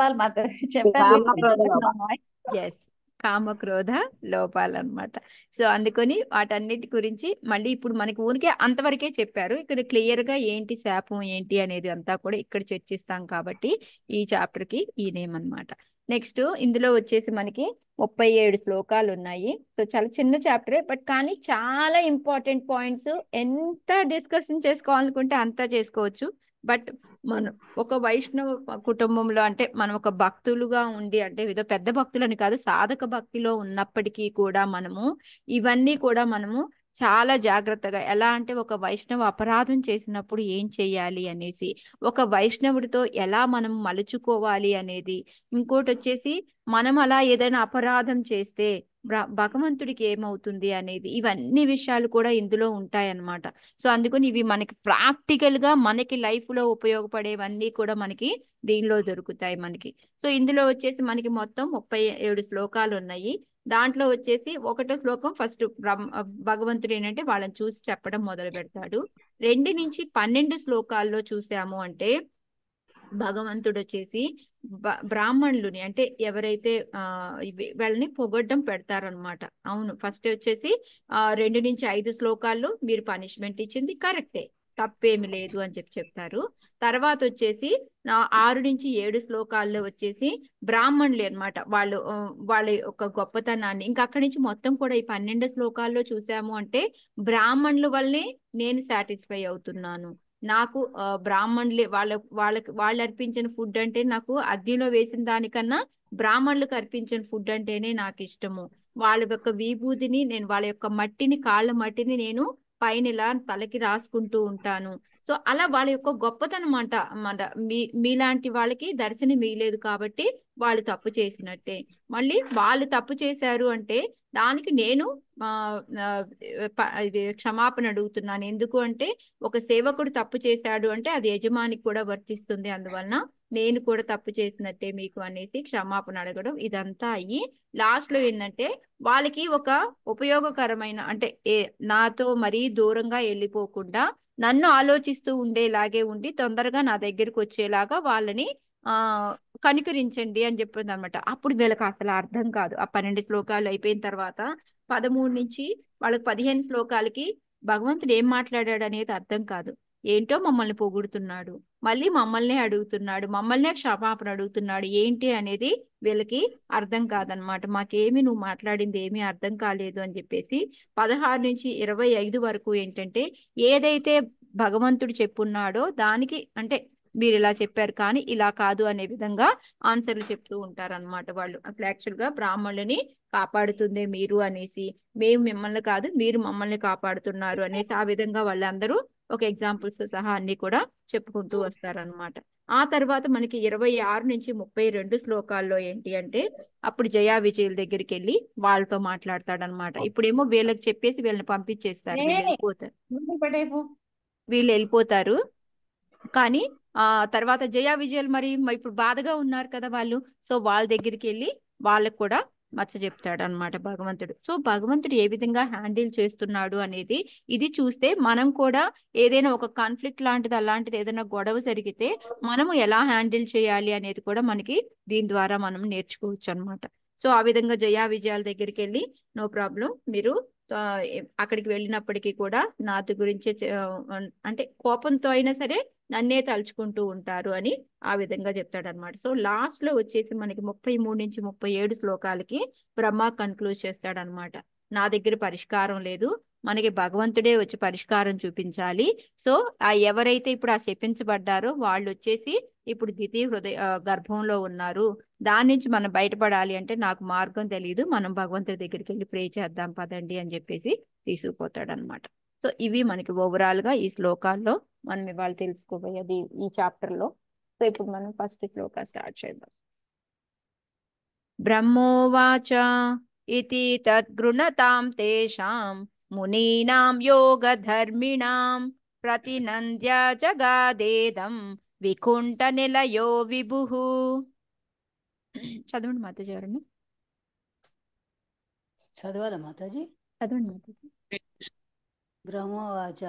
చెప్పాలి క్రోధ లోపాలు అనమాట సో అందుకని వాటన్నిటి గురించి మళ్ళీ ఇప్పుడు మనకి ఊరికే అంతవరకే చెప్పారు ఇక్కడ క్లియర్ గా ఏంటి శాపం ఏంటి అనేది అంతా కూడా ఇక్కడ చర్చిస్తాం కాబట్టి ఈ చాప్టర్ కి ఈ నేమ్ అనమాట నెక్స్ట్ ఇందులో వచ్చేసి మనకి ముప్పై ఏడు శ్లోకాలు ఉన్నాయి సో చాలా చిన్న చాప్టర్ బట్ కానీ చాలా ఇంపార్టెంట్ పాయింట్స్ ఎంత డిస్కషన్ చేసుకోవాలనుకుంటే అంతా చేసుకోవచ్చు బట్ మనం ఒక వైష్ణవ కుటుంబంలో అంటే మనం ఒక భక్తులుగా ఉండి అంటే ఏదో పెద్ద భక్తులని కాదు సాధక భక్తిలో ఉన్నప్పటికీ కూడా మనము ఇవన్నీ కూడా మనము చాలా జాగ్రత్తగా ఎలా అంటే ఒక వైష్ణవ అపరాధం చేసినప్పుడు ఏం చేయాలి అనేసి ఒక వైష్ణవుడితో ఎలా మనం మలుచుకోవాలి అనేది ఇంకోటి వచ్చేసి మనం అలా ఏదైనా అపరాధం చేస్తే భగవంతుడికి ఏమవుతుంది అనేది ఇవన్నీ విషయాలు కూడా ఇందులో ఉంటాయన్నమాట సో అందుకని ఇవి మనకి ప్రాక్టికల్ గా మనకి లైఫ్ లో ఉపయోగపడేవన్నీ కూడా మనకి దీనిలో దొరుకుతాయి మనకి సో ఇందులో వచ్చేసి మనకి మొత్తం ముప్పై ఏడు శ్లోకాలు ఉన్నాయి దాంట్లో వచ్చేసి ఒకటో శ్లోకం ఫస్ట్ భగవంతుడు ఏంటంటే వాళ్ళని చూసి చెప్పడం మొదలు పెడతాడు రెండు నుంచి పన్నెండు శ్లోకాల్లో చూసాము అంటే భగవంతుడు వచ్చేసి బ్రాహ్మణులుని అంటే ఎవరైతే వాళ్ళని పొగడ్డం పెడతారనమాట అవును ఫస్ట్ వచ్చేసి రెండు నుంచి ఐదు శ్లోకాలు మీరు పనిష్మెంట్ ఇచ్చింది కరెక్టే తప్పేమి లేదు అని చెప్పి చెప్తారు తర్వాత వచ్చేసి ఆరు నుంచి ఏడు శ్లోకాల్లో వచ్చేసి బ్రాహ్మణులే అనమాట వాళ్ళు వాళ్ళ యొక్క గొప్పతనాన్ని ఇంకా అక్కడి నుంచి మొత్తం కూడా ఈ పన్నెండు శ్లోకాల్లో చూసాము అంటే బ్రాహ్మణుల వల్లే నేను సాటిస్ఫై అవుతున్నాను నాకు బ్రాహ్మణులే వాళ్ళ వాళ్ళకి వాళ్ళు అర్పించిన ఫుడ్ అంటే నాకు అగ్నిలో వేసిన దానికన్నా బ్రాహ్మణులకు అర్పించిన ఫుడ్ అంటేనే నాకు ఇష్టము వాళ్ళ యొక్క విభూతిని నేను వాళ్ళ యొక్క మట్టిని కాళ్ళ మట్టిని నేను పైన ఇలా తలకి రాసుకుంటూ ఉంటాను సో అలా వాళ్ళ యొక్క గొప్పతనం అంట మన మీ మీలాంటి వాళ్ళకి దర్శనం మిగిలేదు కాబట్టి వాళ్ళు తప్పు చేసినట్టే మళ్ళీ వాళ్ళు తప్పు చేశారు అంటే దానికి నేను ఇది క్షమాపణ అడుగుతున్నాను ఎందుకు అంటే ఒక సేవకుడు తప్పు చేశాడు అంటే అది యజమానికి కూడా వర్తిస్తుంది అందువలన నేను కూడా తప్పు చేసినట్టే మీకు అనేసి క్షమాపణ అడగడం ఇదంతా అయ్యి లాస్ట్ లో ఏంటంటే వాళ్ళకి ఒక ఉపయోగకరమైన అంటే ఏ నాతో మరీ దూరంగా వెళ్ళిపోకుండా నన్ను ఆలోచిస్తూ ఉండేలాగే ఉండి తొందరగా నా దగ్గరికి వచ్చేలాగా వాళ్ళని కనికరించండి అని చెప్పింది అనమాట అప్పుడు వీళ్ళకి అసలు అర్థం కాదు ఆ పన్నెండు శ్లోకాలు అయిపోయిన తర్వాత పదమూడు నుంచి వాళ్ళకి పదిహేను శ్లోకాలకి భగవంతుడు ఏం మాట్లాడాడు అనేది అర్థం కాదు ఏంటో మమ్మల్ని పొగుడుతున్నాడు మళ్ళీ మమ్మల్నే అడుగుతున్నాడు మమ్మల్నే క్షమాపణ అడుగుతున్నాడు ఏంటి అనేది వీళ్ళకి అర్థం కాదనమాట మాకేమి నువ్వు మాట్లాడింది ఏమీ అర్థం కాలేదు అని చెప్పేసి పదహారు నుంచి ఇరవై ఐదు వరకు ఏంటంటే ఏదైతే భగవంతుడు చెప్పున్నాడో దానికి అంటే మీరు ఇలా చెప్పారు కానీ ఇలా కాదు అనే విధంగా ఆన్సర్లు చెప్తూ అనమాట వాళ్ళు అసలు యాక్చువల్గా బ్రాహ్మణులని కాపాడుతుందే మీరు అనేసి మేము మిమ్మల్ని కాదు మీరు మమ్మల్ని కాపాడుతున్నారు అనేసి ఆ విధంగా వాళ్ళందరూ ఒక ఎగ్జాంపుల్స్ తో సహా అన్ని కూడా చెప్పుకుంటూ వస్తారనమాట ఆ తర్వాత మనకి ఇరవై ఆరు నుంచి ముప్పై రెండు శ్లోకాల్లో ఏంటి అంటే అప్పుడు జయా విజయుల దగ్గరికి వెళ్ళి వాళ్ళతో అనమాట ఇప్పుడేమో వీళ్ళకి చెప్పేసి వీళ్ళని పంపించేస్తారు వెళ్ళిపోతారు వీళ్ళు వెళ్ళిపోతారు కానీ ఆ తర్వాత జయ విజయలు మరి ఇప్పుడు బాధగా ఉన్నారు కదా వాళ్ళు సో వాళ్ళ దగ్గరికి వెళ్ళి వాళ్ళకు కూడా మచ్చ చెప్తాడు అనమాట భగవంతుడు సో భగవంతుడు ఏ విధంగా హ్యాండిల్ చేస్తున్నాడు అనేది ఇది చూస్తే మనం కూడా ఏదైనా ఒక కాన్ఫ్లిక్ట్ లాంటిది అలాంటిది ఏదైనా గొడవ జరిగితే మనము ఎలా హ్యాండిల్ చేయాలి అనేది కూడా మనకి దీని ద్వారా మనం నేర్చుకోవచ్చు అనమాట సో ఆ విధంగా జయా విజయాల దగ్గరికి వెళ్ళి నో ప్రాబ్లం మీరు అక్కడికి వెళ్ళినప్పటికీ కూడా నాది గురించే అంటే కోపంతో అయినా సరే నన్నే తలుచుకుంటూ ఉంటారు అని ఆ విధంగా చెప్తాడనమాట సో లాస్ట్ లో వచ్చేసి మనకి ముప్పై మూడు నుంచి ముప్పై ఏడు శ్లోకాలకి బ్రహ్మ కన్క్లూజ్ చేస్తాడనమాట నా దగ్గర పరిష్కారం లేదు మనకి భగవంతుడే వచ్చి పరిష్కారం చూపించాలి సో ఆ ఎవరైతే ఇప్పుడు ఆ శపించబడ్డారో వాళ్ళు వచ్చేసి ఇప్పుడు ద్వితీయ హృదయ గర్భంలో ఉన్నారు దాని నుంచి మనం బయటపడాలి అంటే నాకు మార్గం తెలియదు మనం భగవంతుడి దగ్గరికి వెళ్ళి ప్రే చేద్దాం పదండి అని చెప్పేసి తీసుకుపోతాడు అనమాట సో ఇవి మనకి ఓవరాల్ గా ఈ శ్లోకాల్లో మనం ఇవాళ తెలుసుకోబోయేది ఈ చాప్టర్ లో సో ఇప్పుడు మనం ఫస్ట్ శ్లోక స్టార్ట్ చేద్దాం బ్రహ్మోవాచ ఇది తద్గృణతాం తేషాం मुनीनां योगधर्मिणां प्रतिनन्द्य जगादेदं विकुण्ठनिलयो विभुः చదవండి మాతాజీ ఎవరండి చదవాల మాతాజీ చదవండి మాతాజీ బ్రహ్మవాచ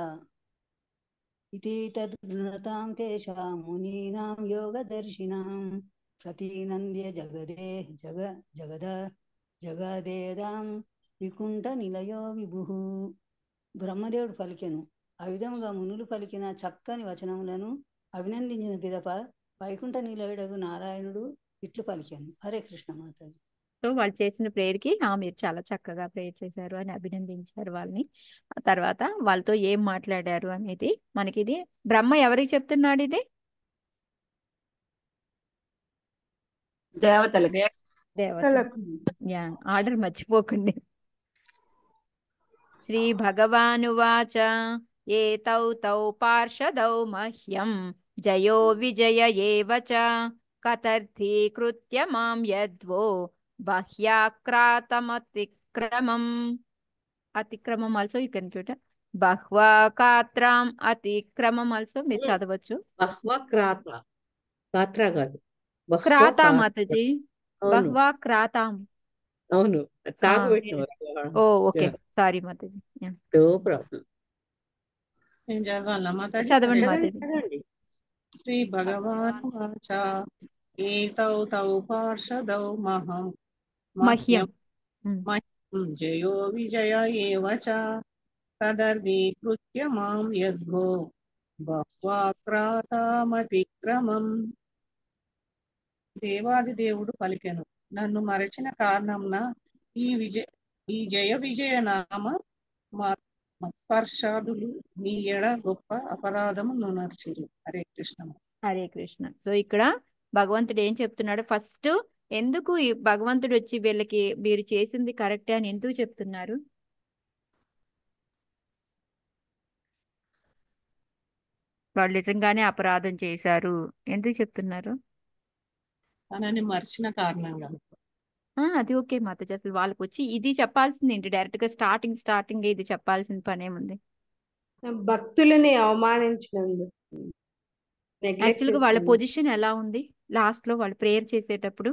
ఇది తద్గృణతాం తేషాం మునీనాం యోగదర్శినాం ప్రతినంద్య జగదే జగ జగద జగదేదాం వికుంఠ నిలయో విభు బ్రహ్మదేవుడు పలికెను ఆ విధముగా మునులు పలికిన చక్కని వచనములను అభినందించిన పిదప వైకుంఠ నిలయుడగు నారాయణుడు ఇట్లు పలికాను హరే కృష్ణ మాతాజీ సో వాళ్ళు చేసిన ప్రేయర్కి మీరు చాలా చక్కగా ప్రేయర్ చేశారు అని అభినందించారు వాళ్ళని ఆ తర్వాత వాళ్ళతో ఏం మాట్లాడారు అనేది మనకి ఇది బ్రహ్మ ఎవరికి చెప్తున్నాడు ఇది దేవతలకు దేవతలకు యా ఆర్డర్ మర్చిపోకండి श्री भगवाच एतौ तौ पार्षदौ मह्यं जयो विजय एव यद्वो बह्याक्रातमतिक्रमम् अतिक्रमम् आल्सो यु केन् क्यूट् बह्वाकात्राम् अतिक्रमम् आल्सो मे चदवचु बह्वाक्राता क्रातां माताजि అవును తాగు oh okay sorry mataji no problem చదవాలా మాతాజీ చదవండి మాతాజీ శ్రీ భగవాన్ వాచ ఏతౌ తౌ పార్షదౌ మహం మహ్యం జయో విజయ ఏవ చ తదర్వీకృత్య మాం యద్భో బహ్వాక్రాతామతిక్రమం దేవాది దేవుడు పలికెను నన్ను మరచిన కారణంన ఈ విజయ ఈ జయ విజయ నామ మా స్పర్శాదులు మీ ఎడ గొప్ప అపరాధము నునర్చిరు హరే కృష్ణ హరే కృష్ణ సో ఇక్కడ భగవంతుడు ఏం చెప్తున్నాడు ఫస్ట్ ఎందుకు ఈ భగవంతుడు వచ్చి వీళ్ళకి మీరు చేసింది కరెక్టే అని ఎందుకు చెప్తున్నారు వాళ్ళు నిజంగానే అపరాధం చేశారు ఎందుకు చెప్తున్నారు తనని మర్చిన కారణంగా అది ఓకే మాతజీ అసలు వాళ్ళకి వచ్చి ఇది చెప్పాల్సింది ఏంటి డైరెక్ట్ గా స్టార్టింగ్ స్టార్టింగ్ ఇది చెప్పాల్సిన పని ఏముంది భక్తులని అవమానించినందుకు యాక్చువల్ గా వాళ్ళ పొజిషన్ ఎలా ఉంది లాస్ట్ లో వాళ్ళు ప్రేయర్ చేసేటప్పుడు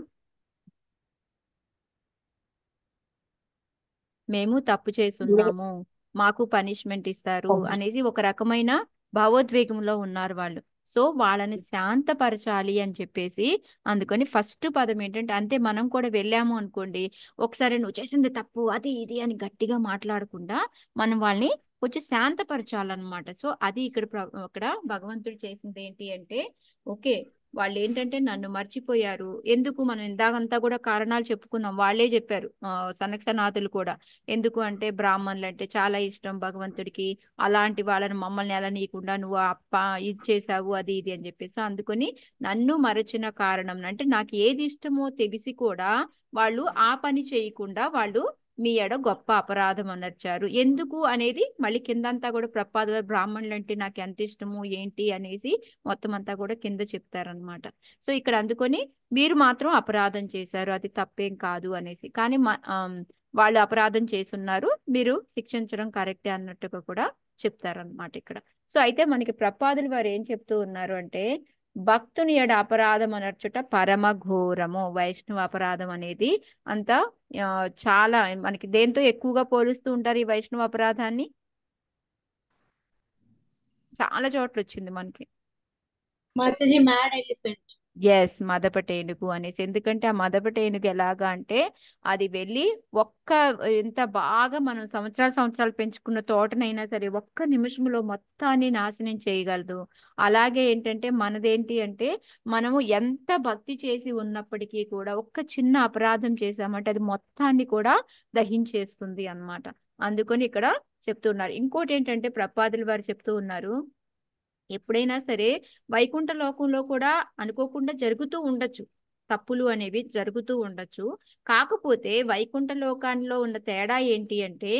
మేము తప్పు చేస్తున్నాము మాకు పనిష్మెంట్ ఇస్తారు అనేసి ఒక రకమైన భావోద్వేగంలో ఉన్నారు వాళ్ళు సో వాళ్ళని శాంతపరచాలి అని చెప్పేసి అందుకని ఫస్ట్ పదం ఏంటంటే అంతే మనం కూడా వెళ్ళాము అనుకోండి ఒకసారి నువ్వు చేసింది తప్పు అది ఇది అని గట్టిగా మాట్లాడకుండా మనం వాళ్ళని కొంచెం శాంతపరచాలన్నమాట సో అది ఇక్కడ ఇక్కడ భగవంతుడు చేసింది ఏంటి అంటే ఓకే వాళ్ళు ఏంటంటే నన్ను మర్చిపోయారు ఎందుకు మనం ఇందాకంతా కూడా కారణాలు చెప్పుకున్నాం వాళ్ళే చెప్పారు సనక్సనాథులు కూడా ఎందుకు అంటే బ్రాహ్మణులు అంటే చాలా ఇష్టం భగవంతుడికి అలాంటి వాళ్ళని మమ్మల్ని ఎలా నీకుండా నువ్వు అప్ప ఇది చేసావు అది ఇది అని చెప్పేసి అందుకొని నన్ను మరచిన కారణం అంటే నాకు ఏది ఇష్టమో తెలిసి కూడా వాళ్ళు ఆ పని చేయకుండా వాళ్ళు మీ ఎడ గొప్ప అపరాధం అనర్చారు ఎందుకు అనేది మళ్ళీ కిందంతా కూడా ప్రపాదుల బ్రాహ్మణులు అంటే నాకు ఎంత ఇష్టము ఏంటి అనేసి మొత్తం అంతా కూడా కింద చెప్తారనమాట సో ఇక్కడ అందుకొని మీరు మాత్రం అపరాధం చేశారు అది తప్పేం కాదు అనేసి కానీ వాళ్ళు అపరాధం ఉన్నారు మీరు శిక్షించడం కరెక్టే అన్నట్టుగా కూడా చెప్తారనమాట ఇక్కడ సో అయితే మనకి ప్రపాదులు వారు ఏం చెప్తూ ఉన్నారు అంటే భక్తుని ఎడ అపరాధం అనర్చుట పరమ ఘోరము వైష్ణవ అపరాధం అనేది అంత చాలా మనకి దేంతో ఎక్కువగా పోలుస్తూ ఉంటారు ఈ వైష్ణవ అపరాధాన్ని చాలా చోట్ల వచ్చింది మనకి మ్యాడ్ ఎలిఫెంట్ ఎస్ మదపటేనుగు అనేసి ఎందుకంటే ఆ మదపటేనుగు ఎలాగా అంటే అది వెళ్ళి ఒక్క ఎంత బాగా మనం సంవత్సరాలు సంవత్సరాలు పెంచుకున్న తోటనైనా సరే ఒక్క నిమిషంలో మొత్తాన్ని నాశనం చేయగలదు అలాగే ఏంటంటే మనదేంటి అంటే మనము ఎంత భక్తి చేసి ఉన్నప్పటికీ కూడా ఒక్క చిన్న అపరాధం చేశామంటే అది మొత్తాన్ని కూడా దహించేస్తుంది అన్నమాట అందుకని ఇక్కడ చెప్తూ ఉన్నారు ఇంకోటి ఏంటంటే ప్రపాదులు వారు చెప్తూ ఉన్నారు ఎప్పుడైనా సరే వైకుంఠ లోకంలో కూడా అనుకోకుండా జరుగుతూ ఉండొచ్చు తప్పులు అనేవి జరుగుతూ ఉండొచ్చు కాకపోతే వైకుంఠ లోకాల్లో ఉన్న తేడా ఏంటి అంటే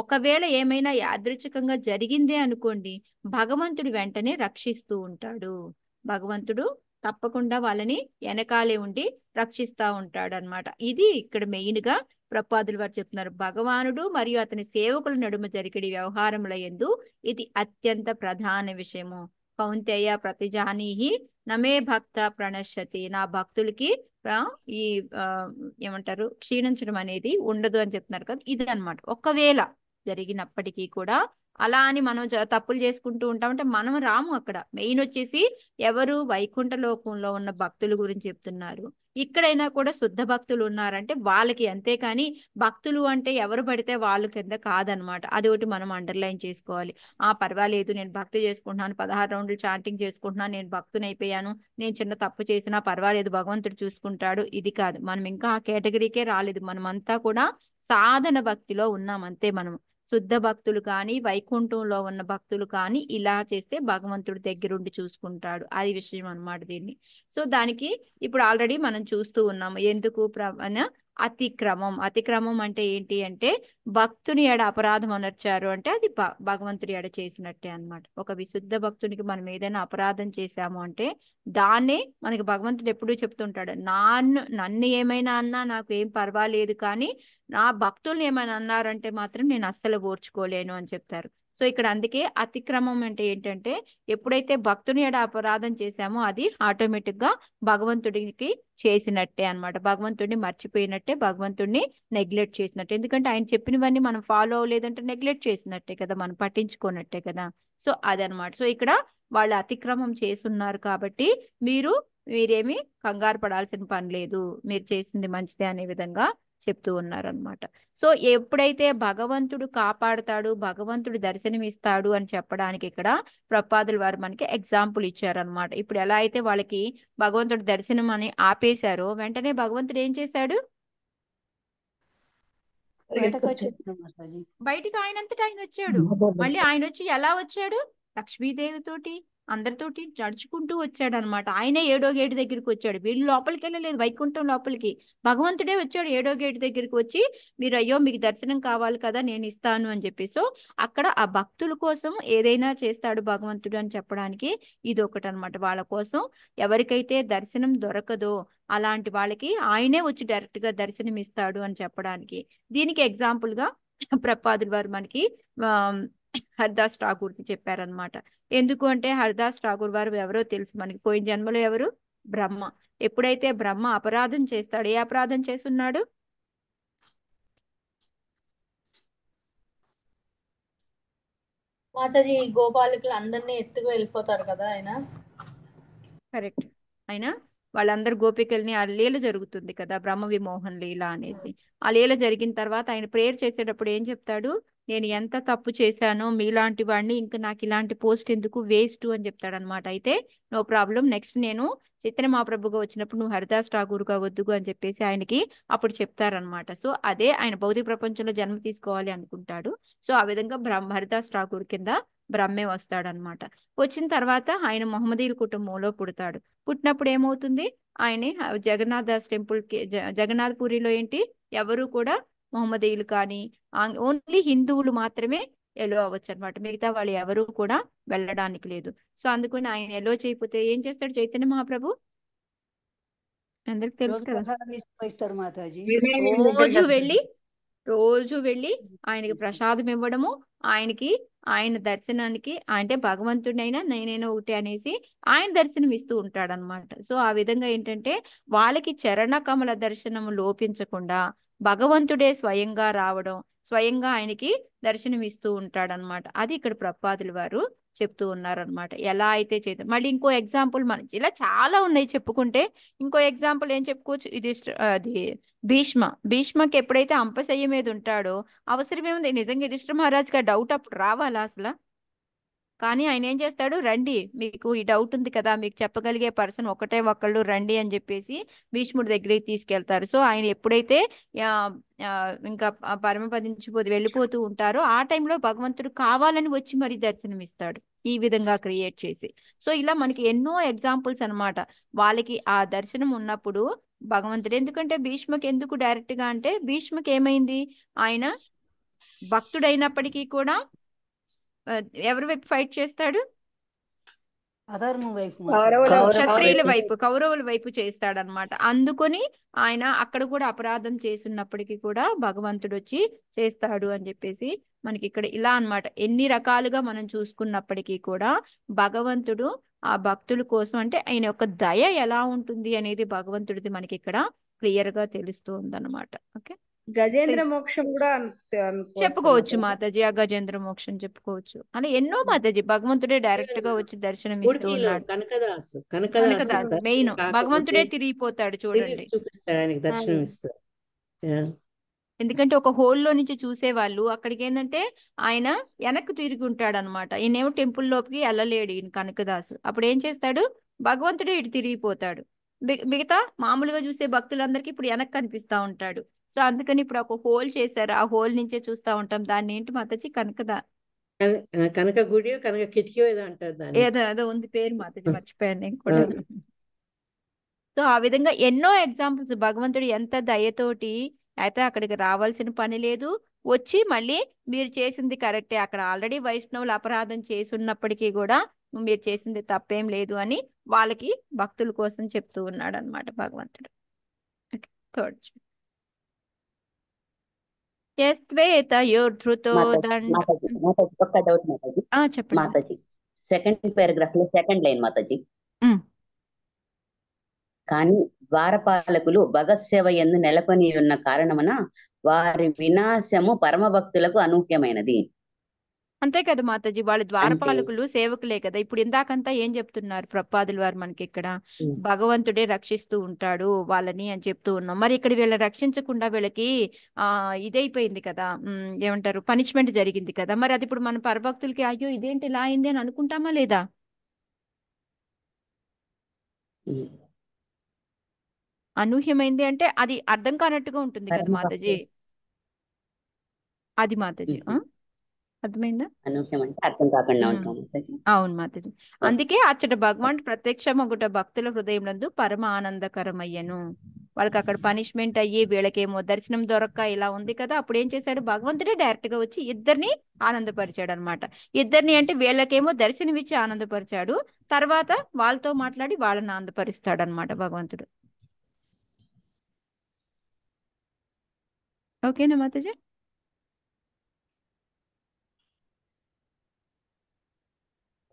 ఒకవేళ ఏమైనా యాదృచ్ఛికంగా జరిగిందే అనుకోండి భగవంతుడు వెంటనే రక్షిస్తూ ఉంటాడు భగవంతుడు తప్పకుండా వాళ్ళని వెనకాలే ఉండి రక్షిస్తూ ఉంటాడు అనమాట ఇది ఇక్కడ మెయిన్గా ప్రపాదులు వారు చెప్తున్నారు భగవానుడు మరియు అతని సేవకుల నడుమ జరిగే వ్యవహారముల ఎందు ఇది అత్యంత ప్రధాన విషయము కౌంతేయ ప్రతిజానీహి నమే భక్త ప్రణశతి నా భక్తులకి ఈ ఏమంటారు క్షీణించడం అనేది ఉండదు అని చెప్తున్నారు కదా ఇది అనమాట ఒకవేళ జరిగినప్పటికీ కూడా అలా అని మనం తప్పులు చేసుకుంటూ ఉంటామంటే మనం రాము అక్కడ మెయిన్ వచ్చేసి ఎవరు వైకుంఠ లోకంలో ఉన్న భక్తుల గురించి చెప్తున్నారు ఇక్కడైనా కూడా శుద్ధ భక్తులు ఉన్నారంటే వాళ్ళకి అంతేకాని భక్తులు అంటే ఎవరు పడితే వాళ్ళు కింద కాదనమాట అది ఒకటి మనం అండర్లైన్ చేసుకోవాలి ఆ పర్వాలేదు నేను భక్తి చేసుకుంటున్నాను పదహారు రౌండ్లు చాంటింగ్ చేసుకుంటున్నాను నేను భక్తుని అయిపోయాను నేను చిన్న తప్పు చేసినా పర్వాలేదు భగవంతుడు చూసుకుంటాడు ఇది కాదు మనం ఇంకా ఆ కేటగిరీకే రాలేదు మనమంతా కూడా సాధన భక్తిలో ఉన్నాం అంతే మనము శుద్ధ భక్తులు కానీ వైకుంఠంలో ఉన్న భక్తులు కానీ ఇలా చేస్తే భగవంతుడు దగ్గరుండి చూసుకుంటాడు అది విషయం అనమాట దీన్ని సో దానికి ఇప్పుడు ఆల్రెడీ మనం చూస్తూ ఉన్నాము ఎందుకు ప్ర అతిక్రమం అతిక్రమం అంటే ఏంటి అంటే భక్తుని ఎడ అపరాధం అనర్చారు అంటే అది భగవంతుడి ఎడ చేసినట్టే అనమాట ఒక విశుద్ధ భక్తునికి మనం ఏదైనా అపరాధం చేశాము అంటే దాన్నే మనకి భగవంతుడు ఎప్పుడూ చెప్తుంటాడు నాన్ను నన్ను ఏమైనా అన్నా నాకు ఏం పర్వాలేదు కానీ నా భక్తుల్ని ఏమైనా అన్నారంటే మాత్రం నేను అస్సలు ఓర్చుకోలేను అని చెప్తారు సో ఇక్కడ అందుకే అతిక్రమం అంటే ఏంటంటే ఎప్పుడైతే భక్తుని ఎడ అపరాధం చేశామో అది ఆటోమేటిక్ గా భగవంతుడికి చేసినట్టే అనమాట భగవంతుడిని మర్చిపోయినట్టే భగవంతుడిని నెగ్లెక్ట్ చేసినట్టే ఎందుకంటే ఆయన చెప్పినవన్నీ మనం ఫాలో అవ్వలేదంటే నెగ్లెక్ట్ చేసినట్టే కదా మనం పట్టించుకోనట్టే కదా సో అదనమాట సో ఇక్కడ వాళ్ళు అతిక్రమం చేస్తున్నారు కాబట్టి మీరు మీరేమి కంగారు పడాల్సిన పని లేదు మీరు చేసింది మంచిదే అనే విధంగా చెప్తూ ఉన్నారనమాట సో ఎప్పుడైతే భగవంతుడు కాపాడుతాడు భగవంతుడు దర్శనమిస్తాడు అని చెప్పడానికి ఇక్కడ ప్రపాదులు వారు మనకి ఎగ్జాంపుల్ ఇచ్చారనమాట ఇప్పుడు ఎలా అయితే వాళ్ళకి భగవంతుడు దర్శనం అని ఆపేశారో వెంటనే భగవంతుడు ఏం చేశాడు బయటకు ఆయనంతటా ఆయన వచ్చాడు మళ్ళీ ఆయన వచ్చి ఎలా వచ్చాడు లక్ష్మీదేవి తోటి అందరితోటి నడుచుకుంటూ అనమాట ఆయనే ఏడో గేటు దగ్గరికి వచ్చాడు వీళ్ళు లోపలికి వెళ్ళలేదు వైకుంఠం లోపలికి భగవంతుడే వచ్చాడు ఏడో గేటు దగ్గరికి వచ్చి మీరు అయ్యో మీకు దర్శనం కావాలి కదా నేను ఇస్తాను అని చెప్పేసి అక్కడ ఆ భక్తుల కోసం ఏదైనా చేస్తాడు భగవంతుడు అని చెప్పడానికి ఇది ఒకటి అనమాట వాళ్ళ కోసం ఎవరికైతే దర్శనం దొరకదో అలాంటి వాళ్ళకి ఆయనే వచ్చి డైరెక్ట్ గా దర్శనం ఇస్తాడు అని చెప్పడానికి దీనికి ఎగ్జాంపుల్ గా ప్రపాదులు వారు మనకి హరిదాస్ ఠాగూర్కి చెప్పారనమాట ఎందుకు అంటే హరిదాస్ ఠాగూర్ వారు ఎవరో తెలుసు మనకి పోయిన జన్మలో ఎవరు బ్రహ్మ ఎప్పుడైతే బ్రహ్మ అపరాధం చేస్తాడు ఏ అపరాధం చేస్తున్నాడు మాతాజీ గోపాలకులు అందరినీ ఎత్తుకు వెళ్ళిపోతారు కదా ఆయన కరెక్ట్ అయినా వాళ్ళందరూ గోపికల్ని ఆ లీల జరుగుతుంది కదా బ్రహ్మ విమోహన్ లీల అనేసి ఆ లీల జరిగిన తర్వాత ఆయన ప్రేయర్ చేసేటప్పుడు ఏం చెప్తాడు నేను ఎంత తప్పు చేశానో మీలాంటి వాడిని ఇంకా నాకు ఇలాంటి పోస్ట్ ఎందుకు వేస్ట్ అని చెప్తాడనమాట అయితే నో ప్రాబ్లం నెక్స్ట్ నేను చిత్ర మహాప్రభుగా వచ్చినప్పుడు నువ్వు హరిదాస్ ఠాగూర్గా వద్దుగు అని చెప్పేసి ఆయనకి అప్పుడు చెప్తారనమాట సో అదే ఆయన భౌతిక ప్రపంచంలో జన్మ తీసుకోవాలి అనుకుంటాడు సో ఆ విధంగా బ్రహ్మ హరిదాస్ ఠాగూర్ కింద బ్రహ్మే వస్తాడనమాట వచ్చిన తర్వాత ఆయన మొహమ్మదీల్ కుటుంబంలో పుడతాడు పుట్టినప్పుడు ఏమవుతుంది ఆయన జగన్నాథ్ దాస్ టెంపుల్ జగన్నాథ్ పూరిలో ఏంటి ఎవరు కూడా మొహమ్మదీయులు కానీ ఓన్లీ హిందువులు మాత్రమే ఎలో అవ్వచ్చు అనమాట మిగతా వాళ్ళు ఎవరూ కూడా వెళ్ళడానికి లేదు సో అందుకని ఆయన ఎలో చేయకపోతే ఏం చేస్తాడు చైతన్య మహాప్రభు అందరికి తెలుసు కదా రోజు వెళ్ళి రోజు వెళ్ళి ఆయనకి ప్రసాదం ఇవ్వడము ఆయనకి ఆయన దర్శనానికి అంటే భగవంతుడైనా నేనైనా ఒకటి అనేసి ఆయన దర్శనం ఇస్తూ ఉంటాడనమాట సో ఆ విధంగా ఏంటంటే వాళ్ళకి చరణ కమల దర్శనం లోపించకుండా భగవంతుడే స్వయంగా రావడం స్వయంగా ఆయనకి దర్శనమిస్తూ ఉంటాడనమాట అది ఇక్కడ ప్రపాదులు వారు చెప్తూ ఉన్నారనమాట ఎలా అయితే చేత మళ్ళీ ఇంకో ఎగ్జాంపుల్ మన ఇలా చాలా ఉన్నాయి చెప్పుకుంటే ఇంకో ఎగ్జాంపుల్ ఏం చెప్పుకోవచ్చు ఇది అది భీష్మ భీష్మకి ఎప్పుడైతే అంపశయ్య మీద ఉంటాడో అవసరమేముంది నిజంగా యుధిష్ఠ మహారాజుకి ఆ డౌట్ అప్పుడు రావాలా అసలు కానీ ఆయన ఏం చేస్తాడు రండి మీకు ఈ డౌట్ ఉంది కదా మీకు చెప్పగలిగే పర్సన్ ఒకటే ఒకళ్ళు రండి అని చెప్పేసి భీష్ముడి దగ్గరికి తీసుకెళ్తారు సో ఆయన ఎప్పుడైతే ఇంకా పరమపదించిపోతు వెళ్ళిపోతూ ఉంటారో ఆ టైంలో భగవంతుడు కావాలని వచ్చి మరీ దర్శనమిస్తాడు ఈ విధంగా క్రియేట్ చేసి సో ఇలా మనకి ఎన్నో ఎగ్జాంపుల్స్ అనమాట వాళ్ళకి ఆ దర్శనం ఉన్నప్పుడు భగవంతుడు ఎందుకంటే భీష్మకి ఎందుకు డైరెక్ట్ గా అంటే భీష్మకి ఏమైంది ఆయన భక్తుడైనప్పటికీ కూడా ఎవరి వైపు ఫైట్ చేస్తాడు వైపు క్షత్రియుల వైపు కౌరవుల వైపు అనమాట అందుకొని ఆయన అక్కడ కూడా అపరాధం చేసినప్పటికీ కూడా భగవంతుడు వచ్చి చేస్తాడు అని చెప్పేసి మనకి ఇక్కడ ఇలా అనమాట ఎన్ని రకాలుగా మనం చూసుకున్నప్పటికీ కూడా భగవంతుడు ఆ భక్తుల కోసం అంటే ఆయన యొక్క దయ ఎలా ఉంటుంది అనేది భగవంతుడిది మనకి ఇక్కడ క్లియర్ గా తెలుస్తూ ఉందన్నమాట ఓకే గజేంద్ర మోక్షం కూడా చెప్పుకోవచ్చు మాతాజీ ఆ గజేంద్ర మోక్షం చెప్పుకోవచ్చు అని ఎన్నో మాతాజీ భగవంతుడే డైరెక్ట్ గా వచ్చి దర్శనం ఇస్తూ ఉన్నాడు మెయిన్ భగవంతుడే తిరిగిపోతాడు చూడండి ఎందుకంటే ఒక హోల్లో నుంచి చూసే వాళ్ళు అక్కడికి ఏంటంటే ఆయన వెనక్కి తిరిగి ఉంటాడు అనమాట ఈయనేమో టెంపుల్ లోపలికి వెళ్ళలేడు ఈయన కనకదాసు అప్పుడు ఏం చేస్తాడు భగవంతుడే ఇటు తిరిగిపోతాడు మిగతా మామూలుగా చూసే భక్తులందరికీ ఇప్పుడు వెనక్కి కనిపిస్తా ఉంటాడు సో అందుకని ఇప్పుడు ఒక హోల్ చేశారు ఆ హోల్ నుంచే చూస్తా ఉంటాం దాన్ని ఏంటి మాతజీ కనకదా కనక గుడి కనక కిటికీ ఏదో ఏదో ఉంది పేరు మాతజీ మర్చిపోయాను నేను కూడా సో ఆ విధంగా ఎన్నో ఎగ్జాంపుల్స్ భగవంతుడు ఎంత దయతోటి అయితే అక్కడికి రావాల్సిన పని లేదు వచ్చి మళ్ళీ మీరు చేసింది కరెక్టే అక్కడ ఆల్రెడీ వైష్ణవులు అపరాధం చేసి ఉన్నప్పటికీ కూడా మీరు చేసింది తప్పేం లేదు అని వాళ్ళకి భక్తుల కోసం చెప్తూ ఉన్నాడు అనమాట భగవంతుడు థర్డ్ ఒక్క doubt mataji mataji second paragraph లో సెకండ్ లైన్ మాతాజీ కానీ ద్వారపాలకులు భగత్ సేవ ఎందు నెలకొని ఉన్న కారణమున వారి వినాశము పరమ భక్తులకు అనూహ్యమైనది అంతే కదా మాతాజీ వాళ్ళు ద్వారపాలకులు సేవకులే కదా ఇప్పుడు ఇందాకంతా ఏం చెప్తున్నారు ప్రపాదులు వారు మనకి ఇక్కడ భగవంతుడే రక్షిస్తూ ఉంటాడు వాళ్ళని అని చెప్తూ ఉన్నాం మరి ఇక్కడ వీళ్ళని రక్షించకుండా వీళ్ళకి ఆ ఇదైపోయింది కదా ఏమంటారు పనిష్మెంట్ జరిగింది కదా మరి అది ఇప్పుడు మన పరభక్తులకి అయ్యో ఇదేంటి ఇలా అయింది అని అనుకుంటామా లేదా అనూహ్యమైంది అంటే అది అర్థం కానట్టుగా ఉంటుంది కదా మాతాజీ అది మాతాజీ అర్థమైందా అర్థం కాకుండా ఉంటాం అవును మాతజీ అందుకే అచ్చట భగవాన్ ఒకట భక్తుల నందు పరమ ఆనందకరమయ్యను వాళ్ళకి అక్కడ పనిష్మెంట్ అయ్యి వీళ్ళకేమో దర్శనం దొరక్క ఇలా ఉంది కదా అప్పుడు ఏం చేశాడు భగవంతుడే డైరెక్ట్ గా వచ్చి ఇద్దరిని ఆనందపరిచాడు అనమాట ఇద్దరిని అంటే వీళ్ళకేమో దర్శనం ఇచ్చి ఆనందపరిచాడు తర్వాత వాళ్ళతో మాట్లాడి వాళ్ళని ఆనందపరుస్తాడు అనమాట భగవంతుడు ఓకేనా మాతజీ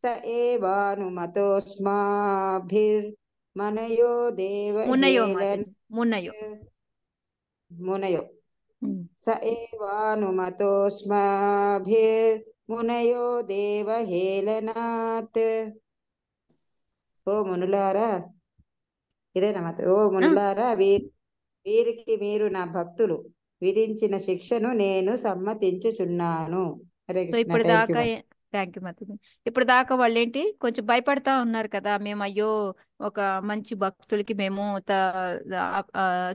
సనుమతోస్మాభిర్మనయో దేవ మునయో మునయో మునయో స ఏవానుమతోస్మాభిర్మునయో దేవహేళనాత్ ఓ మునులారా ఇదేనా మాత ఓ మునులారా వీర్ వీరికి మీరు నా భక్తులు విధించిన శిక్షను నేను సమ్మతించుచున్నాను థ్యాంక్ యూ మధు ఇప్పుడు దాకా వాళ్ళు ఏంటి కొంచెం భయపడతా ఉన్నారు కదా మేము అయ్యో ఒక మంచి భక్తులకి మేము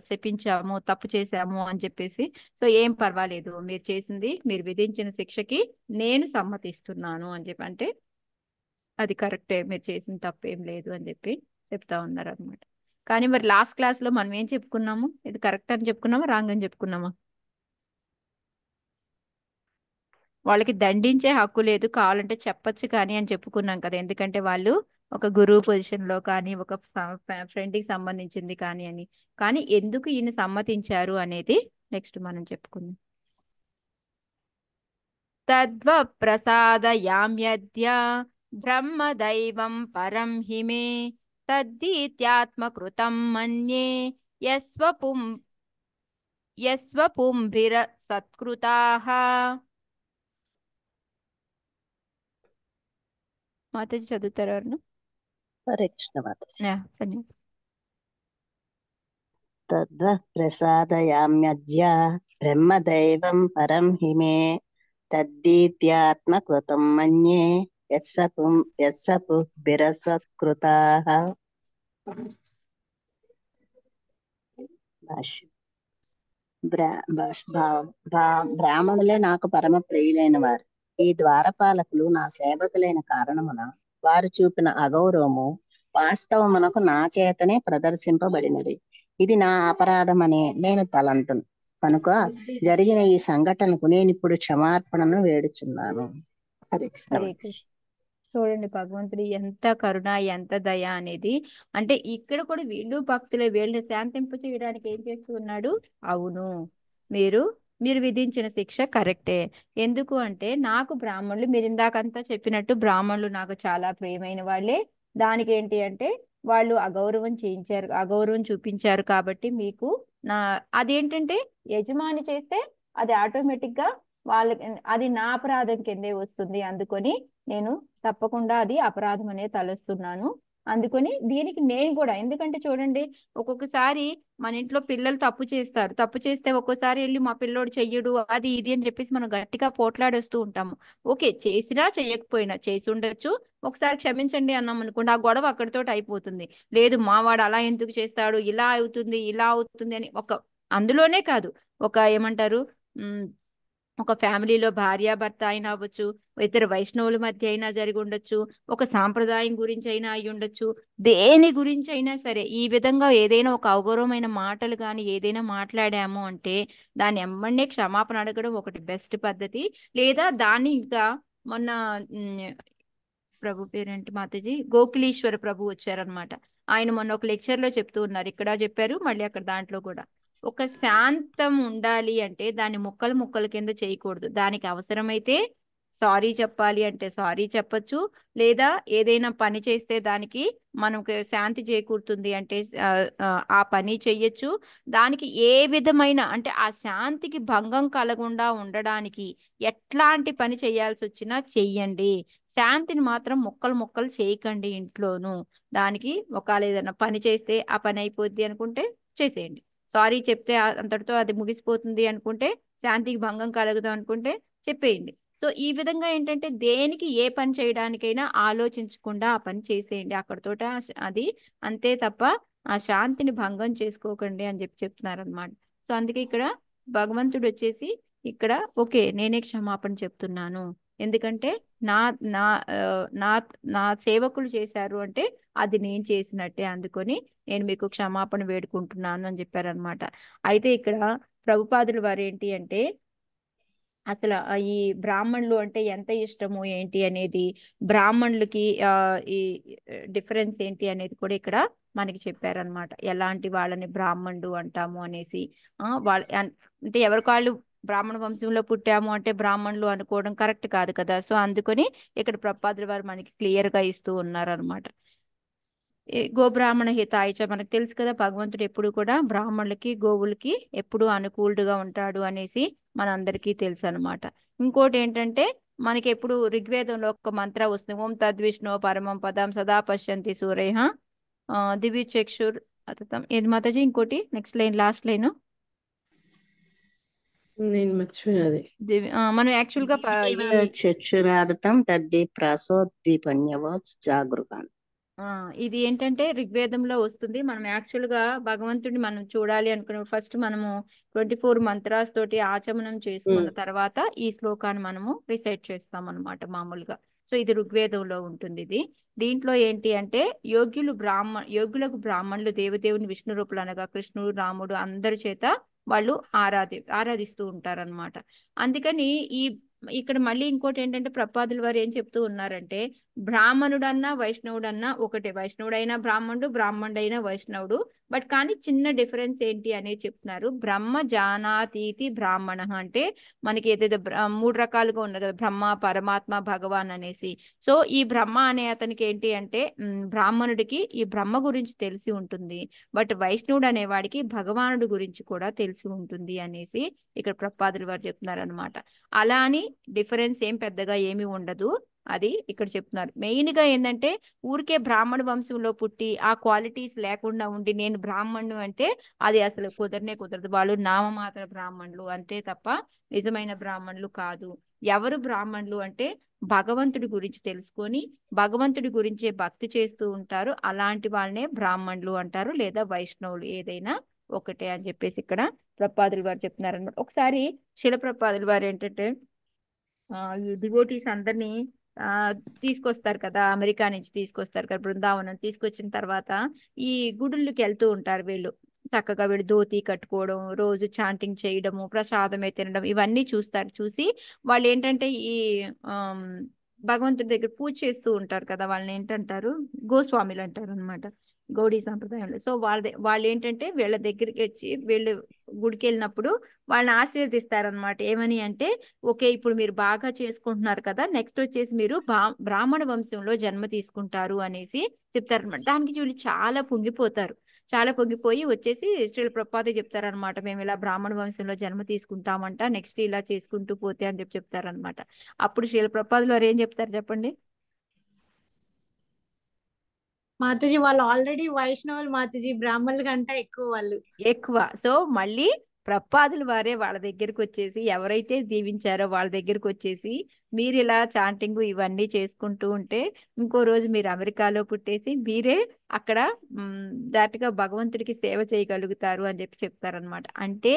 శపించాము తప్పు చేశాము అని చెప్పేసి సో ఏం పర్వాలేదు మీరు చేసింది మీరు విధించిన శిక్షకి నేను సమ్మతిస్తున్నాను అని చెప్పి అంటే అది కరెక్టే మీరు చేసిన తప్పు ఏం లేదు అని చెప్పి చెప్తా ఉన్నారు అనమాట కానీ మరి లాస్ట్ క్లాస్లో మనం ఏం చెప్పుకున్నాము ఇది కరెక్ట్ అని చెప్పుకున్నామా రాంగ్ అని చెప్పుకున్నామా వాళ్ళకి దండించే హక్కు లేదు కావాలంటే చెప్పచ్చు కానీ అని చెప్పుకున్నాం కదా ఎందుకంటే వాళ్ళు ఒక గురువు పొజిషన్లో కానీ ఒక ఫ్రెండ్కి సంబంధించింది కానీ అని కానీ ఎందుకు ఈయన సమ్మతించారు అనేది నెక్స్ట్ మనం చెప్పుకుందాం తద్వ ప్రసాద బ్రహ్మ దైవం పరం హిమే తద్దీత్యాత్మకృతం మన్యే యస్వ పుం యస్వ పుంభిర మాతాజీ చదువుతారు ఎవరు పరీక్షణ మాతాజీ సరే తద్వ ప్రసాదయామ్యద్య బ్రహ్మదైవం పరం హిమే తద్దీత్యాత్మకృతం మన్యే యస్సపు యస్సపు బిరసత్కృతాః బ్రాహ్మణులే నాకు పరమ ప్రియులైన వారు ఈ ద్వారపాలకులు నా సేవకులైన కారణమున వారు చూపిన అగౌరవము వాస్తవమునకు నా చేతనే ప్రదర్శింపబడినది ఇది నా అనే నేను తలంతును కనుక జరిగిన ఈ సంఘటనకు నేను ఇప్పుడు క్షమార్పణను వేడుచున్నాను చూడండి భగవంతుడు ఎంత కరుణ ఎంత దయ అనేది అంటే ఇక్కడ కూడా వీళ్ళు భక్తులే వీళ్ళని శాంతింప చేయడానికి ఏం చేస్తున్నాడు అవును మీరు మీరు విధించిన శిక్ష కరెక్టే ఎందుకు అంటే నాకు బ్రాహ్మణులు మీరు ఇందాకంతా చెప్పినట్టు బ్రాహ్మణులు నాకు చాలా ప్రియమైన వాళ్ళే దానికి ఏంటి అంటే వాళ్ళు అగౌరవం చేయించారు అగౌరవం చూపించారు కాబట్టి మీకు నా అదేంటంటే యజమాని చేస్తే అది ఆటోమేటిక్గా వాళ్ళ అది నా అపరాధం కిందే వస్తుంది అందుకొని నేను తప్పకుండా అది అపరాధం అనే తలస్తున్నాను అందుకని దీనికి నేను కూడా ఎందుకంటే చూడండి ఒక్కొక్కసారి మన ఇంట్లో పిల్లలు తప్పు చేస్తారు తప్పు చేస్తే ఒక్కోసారి వెళ్ళి మా పిల్లోడు చెయ్యడు అది ఇది అని చెప్పేసి మనం గట్టిగా పోట్లాడేస్తూ ఉంటాము ఓకే చేసినా చేయకపోయినా చేసి ఉండొచ్చు ఒకసారి క్షమించండి అన్నాం అనుకోండి ఆ గొడవ అక్కడితో అయిపోతుంది లేదు మావాడు అలా ఎందుకు చేస్తాడు ఇలా అవుతుంది ఇలా అవుతుంది అని ఒక అందులోనే కాదు ఒక ఏమంటారు ఒక ఫ్యామిలీలో భర్త అయినా అవ్వచ్చు ఇద్దరు వైష్ణవుల మధ్య అయినా జరిగి ఉండొచ్చు ఒక సాంప్రదాయం గురించి అయినా అయి ఉండొచ్చు దేని గురించి అయినా సరే ఈ విధంగా ఏదైనా ఒక అవగౌరవమైన మాటలు కానీ ఏదైనా మాట్లాడాము అంటే దాని ఎమ్మడే క్షమాపణ అడగడం ఒకటి బెస్ట్ పద్ధతి లేదా దాన్ని ఇంకా మొన్న ప్రభు పేరేంటి మాతజీ గోకులీశ్వర ప్రభు వచ్చారనమాట ఆయన మొన్న ఒక లెక్చర్ లో చెప్తూ ఉన్నారు ఇక్కడ చెప్పారు మళ్ళీ అక్కడ దాంట్లో కూడా ఒక శాంతం ఉండాలి అంటే దాన్ని ముక్కలు ముక్కల కింద చేయకూడదు దానికి అవసరమైతే సారీ చెప్పాలి అంటే సారీ చెప్పచ్చు లేదా ఏదైనా పని చేస్తే దానికి మనకు శాంతి చేకూరుతుంది అంటే ఆ పని చెయ్యొచ్చు దానికి ఏ విధమైన అంటే ఆ శాంతికి భంగం కలగకుండా ఉండడానికి ఎట్లాంటి పని చేయాల్సి వచ్చినా చెయ్యండి శాంతిని మాత్రం మొక్కలు మొక్కలు చేయకండి ఇంట్లోనూ దానికి ఒకవేళ ఏదైనా పని చేస్తే ఆ పని అయిపోద్ది అనుకుంటే చేసేయండి సారీ చెప్తే అంతటితో అది ముగిసిపోతుంది అనుకుంటే శాంతికి భంగం కలగదు అనుకుంటే చెప్పేయండి సో ఈ విధంగా ఏంటంటే దేనికి ఏ పని చేయడానికైనా ఆలోచించకుండా ఆ పని చేసేయండి అక్కడతోట అది అంతే తప్ప ఆ శాంతిని భంగం చేసుకోకండి అని చెప్పి చెప్తున్నారు అనమాట సో అందుకే ఇక్కడ భగవంతుడు వచ్చేసి ఇక్కడ ఓకే నేనే క్షమాపణ చెప్తున్నాను ఎందుకంటే నా నా నా నా సేవకులు చేశారు అంటే అది నేను చేసినట్టే అందుకొని నేను మీకు క్షమాపణ వేడుకుంటున్నాను అని చెప్పారనమాట అయితే ఇక్కడ ప్రభుపాదులు వారు ఏంటి అంటే అసలు ఈ బ్రాహ్మణులు అంటే ఎంత ఇష్టము ఏంటి అనేది బ్రాహ్మణులకి ఈ డిఫరెన్స్ ఏంటి అనేది కూడా ఇక్కడ మనకి చెప్పారనమాట ఎలాంటి వాళ్ళని బ్రాహ్మణుడు అంటాము అనేసి వాళ్ళ అంటే ఎవరికాళ్ళు బ్రాహ్మణ వంశంలో పుట్టాము అంటే బ్రాహ్మణులు అనుకోవడం కరెక్ట్ కాదు కదా సో అందుకని ఇక్కడ ప్రపాదుల వారు మనకి క్లియర్గా ఇస్తూ ఉన్నారు అనమాట గోబ్రాహ్మణ హితాయిచ మనకు తెలుసు కదా భగవంతుడు ఎప్పుడు కూడా బ్రాహ్మణులకి గోవులకి ఎప్పుడు అనుకూలుడుగా ఉంటాడు అనేసి మనందరికీ తెలుసు అనమాట ఇంకోటి ఏంటంటే మనకి ఎప్పుడు ఋగ్వేదంలో ఒక మంత్రం వస్తుంది ఓం తద్విష్ణు పరమం పదం సదా పశ్యంతి సూరేహ దివ్య చక్షుర్ అతం ఏది మాతాజీ ఇంకోటి నెక్స్ట్ లైన్ లాస్ట్ లైను నేను అది మనం యాక్చువల్ గా ప- ఇది- చక్షురార్థం జాగృకాన్ ఇది ఏంటంటే ఋగ్వేదంలో వస్తుంది మనం యాక్చువల్ గా భగవంతుడిని మనం చూడాలి అనుకున్నప్పుడు ఫస్ట్ మనము ట్వంటీ ఫోర్ మంత్రాస్ తోటి ఆచమనం చేసుకున్న తర్వాత ఈ శ్లోకాన్ని మనము రిసైట్ చేస్తాం అన్నమాట మామూలుగా సో ఇది ఋగ్వేదంలో ఉంటుంది ఇది దీంట్లో ఏంటి అంటే యోగ్యులు బ్రాహ్మ యోగ్యులకు బ్రాహ్మణులు దేవదేవుని విష్ణు రూపులు అనగా కృష్ణుడు రాముడు అందరి చేత వాళ్ళు ఆరాధి ఆరాధిస్తూ అనమాట అందుకని ఈ ఇక్కడ మళ్ళీ ఇంకోటి ఏంటంటే ప్రపాదులు వారు ఏం చెప్తూ ఉన్నారంటే బ్రాహ్మణుడన్నా వైష్ణవుడన్నా ఒకటే వైష్ణవుడైనా బ్రాహ్మణుడు బ్రాహ్మణుడైనా వైష్ణవుడు బట్ కానీ చిన్న డిఫరెన్స్ ఏంటి అనే చెప్తున్నారు బ్రహ్మ జానాతీతి బ్రాహ్మణ అంటే మనకి ఏదైతే మూడు రకాలుగా ఉన్నారు కదా బ్రహ్మ పరమాత్మ భగవాన్ అనేసి సో ఈ బ్రహ్మ అనే అతనికి ఏంటి అంటే బ్రాహ్మణుడికి ఈ బ్రహ్మ గురించి తెలిసి ఉంటుంది బట్ వైష్ణవుడు అనేవాడికి భగవానుడు గురించి కూడా తెలిసి ఉంటుంది అనేసి ఇక్కడ ప్రపాదులు వారు చెప్తున్నారు అనమాట అలా అని డిఫరెన్స్ ఏం పెద్దగా ఏమి ఉండదు అది ఇక్కడ చెప్తున్నారు మెయిన్గా ఏంటంటే ఊరికే బ్రాహ్మణ వంశంలో పుట్టి ఆ క్వాలిటీస్ లేకుండా ఉండి నేను బ్రాహ్మణు అంటే అది అసలు కుదరనే కుదరదు వాళ్ళు నామమాత్ర బ్రాహ్మణులు అంతే తప్ప నిజమైన బ్రాహ్మణులు కాదు ఎవరు బ్రాహ్మణులు అంటే భగవంతుడి గురించి తెలుసుకొని భగవంతుడి గురించే భక్తి చేస్తూ ఉంటారు అలాంటి వాళ్ళనే బ్రాహ్మణులు అంటారు లేదా వైష్ణవులు ఏదైనా ఒకటే అని చెప్పేసి ఇక్కడ ప్రపాదులు వారు చెప్తున్నారు అనమాట ఒకసారి శిల ప్రపాదులు వారు ఏంటంటే డివోటీస్ అందరినీ తీసుకొస్తారు కదా అమెరికా నుంచి తీసుకొస్తారు కదా బృందావనం తీసుకొచ్చిన తర్వాత ఈ గుడుల్లోకి వెళ్తూ ఉంటారు వీళ్ళు చక్కగా వీడు ధోతి కట్టుకోవడం రోజు చాంటింగ్ చేయడము ప్రసాదమే తినడం ఇవన్నీ చూస్తారు చూసి వాళ్ళు ఏంటంటే ఈ భగవంతుడి దగ్గర పూజ చేస్తూ ఉంటారు కదా వాళ్ళని ఏంటంటారు గోస్వామిలు అంటారు అనమాట గౌడీ సాంప్రదాయంలో సో వాళ్ళ వాళ్ళు ఏంటంటే వీళ్ళ దగ్గరికి వచ్చి వీళ్ళు గుడికి వెళ్ళినప్పుడు వాళ్ళని అనమాట ఏమని అంటే ఓకే ఇప్పుడు మీరు బాగా చేసుకుంటున్నారు కదా నెక్స్ట్ వచ్చేసి మీరు బ్రాహ్మణ వంశంలో జన్మ తీసుకుంటారు అనేసి అనమాట దానికి వీళ్ళు చాలా పొంగిపోతారు చాలా పొంగిపోయి వచ్చేసి స్త్రీల చెప్తారు చెప్తారనమాట మేము ఇలా బ్రాహ్మణ వంశంలో జన్మ తీసుకుంటామంట నెక్స్ట్ ఇలా చేసుకుంటూ పోతే అని చెప్పి చెప్తారనమాట అప్పుడు శ్రీల ప్రపాదలు వారు ఏం చెప్తారు చెప్పండి మాతజీ వాళ్ళు ఆల్రెడీ వైష్ణవులు మాతజీ బ్రాహ్మణులు కంట ఎక్కువ వాళ్ళు ఎక్కువ సో మళ్ళీ ప్రపాదులు వారే వాళ్ళ దగ్గరకు వచ్చేసి ఎవరైతే దీవించారో వాళ్ళ దగ్గరకు వచ్చేసి మీరు ఇలా చాంటింగ్ ఇవన్నీ చేసుకుంటూ ఉంటే ఇంకో రోజు మీరు అమెరికాలో పుట్టేసి మీరే అక్కడ డైరెక్ట్గా భగవంతుడికి సేవ చేయగలుగుతారు అని చెప్పి చెప్తారనమాట అంటే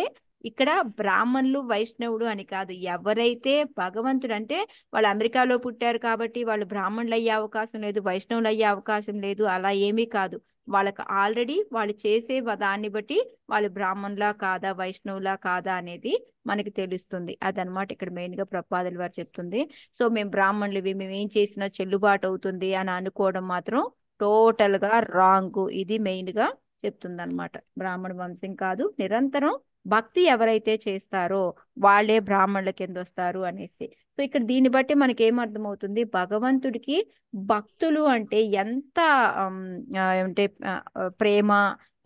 ఇక్కడ బ్రాహ్మణులు వైష్ణవుడు అని కాదు ఎవరైతే భగవంతుడు అంటే వాళ్ళు అమెరికాలో పుట్టారు కాబట్టి వాళ్ళు బ్రాహ్మణులు అయ్యే అవకాశం లేదు వైష్ణవులు అయ్యే అవకాశం లేదు అలా ఏమీ కాదు వాళ్ళకి ఆల్రెడీ వాళ్ళు చేసే దాన్ని బట్టి వాళ్ళు బ్రాహ్మణులా కాదా వైష్ణవులా కాదా అనేది మనకి తెలుస్తుంది అదనమాట ఇక్కడ మెయిన్ గా ప్రపాదల వారు చెప్తుంది సో మేము బ్రాహ్మణులు మేము ఏం చేసినా చెల్లుబాటు అవుతుంది అని అనుకోవడం మాత్రం టోటల్ గా రాంగ్ ఇది మెయిన్ గా చెప్తుంది అనమాట బ్రాహ్మణ వంశం కాదు నిరంతరం భక్తి ఎవరైతే చేస్తారో వాళ్ళే బ్రాహ్మణుల కింద వస్తారు అనేసి సో ఇక్కడ దీన్ని బట్టి మనకి ఏమర్థమవుతుంది భగవంతుడికి భక్తులు అంటే ఎంత అంటే ప్రేమ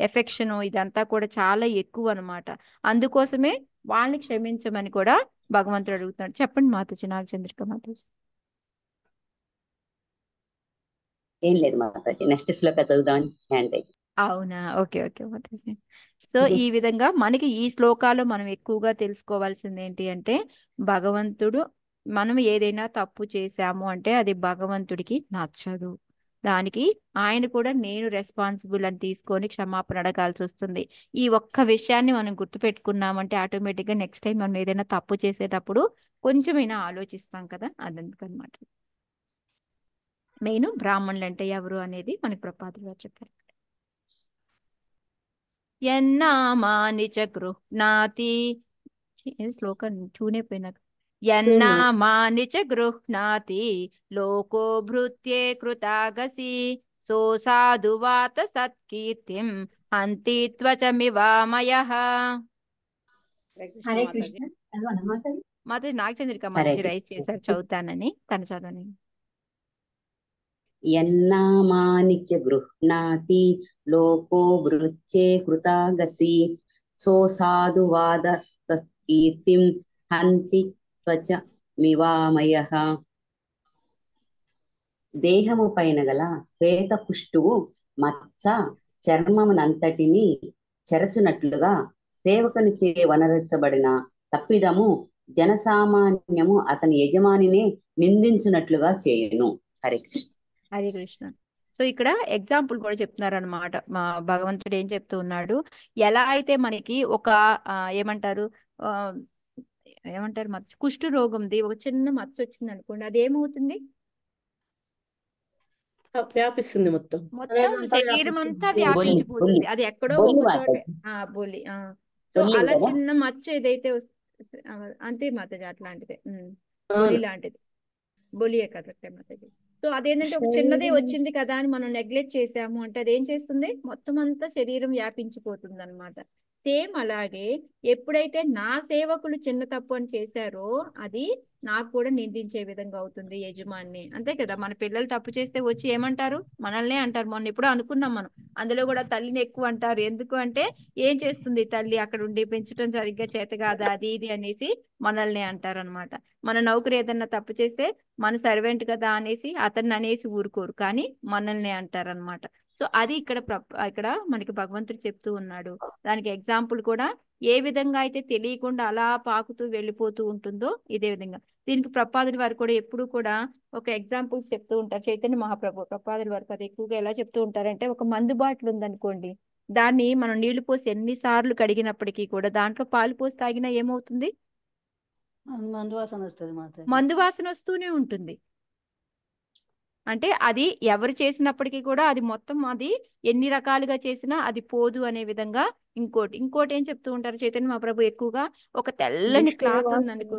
ఎఫెక్షన్ ఇదంతా కూడా చాలా ఎక్కువ అనమాట అందుకోసమే వాళ్ళని క్షమించమని కూడా భగవంతుడు అడుగుతున్నాడు చెప్పండి మాతాజీ నాగచంద్రిక మాతాజీ ఏం లేదు మాతాజీ నెక్స్ట్ శ్లోక చదువుదామని అవునా ఓకే ఓకే సో ఈ విధంగా మనకి ఈ శ్లోకాలు మనం ఎక్కువగా తెలుసుకోవాల్సింది ఏంటి అంటే భగవంతుడు మనం ఏదైనా తప్పు చేశాము అంటే అది భగవంతుడికి నచ్చదు దానికి ఆయన కూడా నేను రెస్పాన్సిబుల్ అని తీసుకొని క్షమాపణ అడగాల్సి వస్తుంది ఈ ఒక్క విషయాన్ని మనం గుర్తు పెట్టుకున్నామంటే ఆటోమేటిక్గా నెక్స్ట్ టైం మనం ఏదైనా తప్పు చేసేటప్పుడు కొంచెమైనా ఆలోచిస్తాం కదా అదందుకనమాట మెయిన్ బ్రాహ్మణులు అంటే ఎవరు అనేది మనకి ప్రపాదులుగా చెప్పారు ఎన్నామాని చ గృహ్ణాతి శ్లోకం పోయినా ఎన్నామాని చ గృహ్ణాతి లోకో భృత్యే కృతాగసి సో సాధువాత సత్కీర్తిం హంతి త్వచమివామయ మాది నాగచంద్రిక మంచి రైస్ చేశారు చదువుతానని తన చదవని యన్నామానిత్య గృహ్ణాతి లోకో వృచ్చే కృతాగసి సోసాధువాదస్తకీర్తిం హంతి త్వచ మివామయ దేహము పైన గల శ్వేత పుష్టువు మచ్చ చర్మమునంతటిని చెరచునట్లుగా సేవకుని చే వనరచబడిన తప్పిదము జనసామాన్యము అతని యజమానినే నిందించునట్లుగా చేయను హరే కృష్ణ హరే కృష్ణ సో ఇక్కడ ఎగ్జాంపుల్ కూడా చెప్తున్నారు అనమాట భగవంతుడు ఏం చెప్తూ ఉన్నాడు ఎలా అయితే మనకి ఒక ఏమంటారు ఏమంటారు మచ్చ కుష్టు రోగంది ఒక చిన్న మచ్చ వచ్చింది అనుకోండి అది ఏమవుతుంది వ్యాపిస్తుంది మొత్తం మొత్తం శరీరం అంతా వ్యాపించిపోతుంది అది ఎక్కడో బోలి అలా చిన్న మచ్చ ఏదైతే అంతే మాతజ అట్లాంటిదే బొలి లాంటిది బొలియే కదా మాతజీ సో అదేంటంటే ఒక చిన్నదే వచ్చింది కదా అని మనం నెగ్లెక్ట్ చేసాము అంటే అదేం చేస్తుంది మొత్తం అంతా శరీరం వ్యాపించిపోతుంది అనమాట సేమ్ అలాగే ఎప్పుడైతే నా సేవకులు చిన్న తప్పు అని చేశారో అది నాకు కూడా నిందించే విధంగా అవుతుంది యజమాని అంతే కదా మన పిల్లలు తప్పు చేస్తే వచ్చి ఏమంటారు మనల్నే అంటారు మొన్న ఎప్పుడు అనుకున్నాం మనం అందులో కూడా తల్లిని ఎక్కువ అంటారు ఎందుకు అంటే ఏం చేస్తుంది తల్లి అక్కడ ఉండి పెంచడం సరిగ్గా చేత కాదు అది ఇది అనేసి మనల్నే అంటారు అనమాట మన నౌకరి ఏదన్నా తప్పు చేస్తే మన సర్వెంట్ కదా అనేసి అతన్ని అనేసి ఊరుకోరు కానీ మనల్నే అంటారు అనమాట సో అది ఇక్కడ ఇక్కడ మనకి భగవంతుడు చెప్తూ ఉన్నాడు దానికి ఎగ్జాంపుల్ కూడా ఏ విధంగా అయితే తెలియకుండా అలా పాకుతూ వెళ్ళిపోతూ ఉంటుందో ఇదే విధంగా దీనికి ప్రపాదుడి వారు కూడా ఎప్పుడు కూడా ఒక ఎగ్జాంపుల్స్ చెప్తూ ఉంటారు చైతన్య మహాప్రభు ప్రపాదుడి వారు అది ఎక్కువగా ఎలా చెప్తూ ఉంటారంటే ఒక మందు బాటిల్ ఉందనుకోండి దాన్ని మనం నీళ్లు పోసి ఎన్నిసార్లు కడిగినప్పటికీ కూడా దాంట్లో పాలు పోసి తాగినా ఏమవుతుంది మందు వాసన వస్తుంది మందు వాసన వస్తూనే ఉంటుంది అంటే అది ఎవరు చేసినప్పటికీ కూడా అది మొత్తం అది ఎన్ని రకాలుగా చేసినా అది పోదు అనే విధంగా ఇంకోటి ఇంకోటి ఏం చెప్తూ ఉంటారు చైతన్య మా ప్రభు ఎక్కువగా ఒక తెల్లని క్లాత్ అనుకో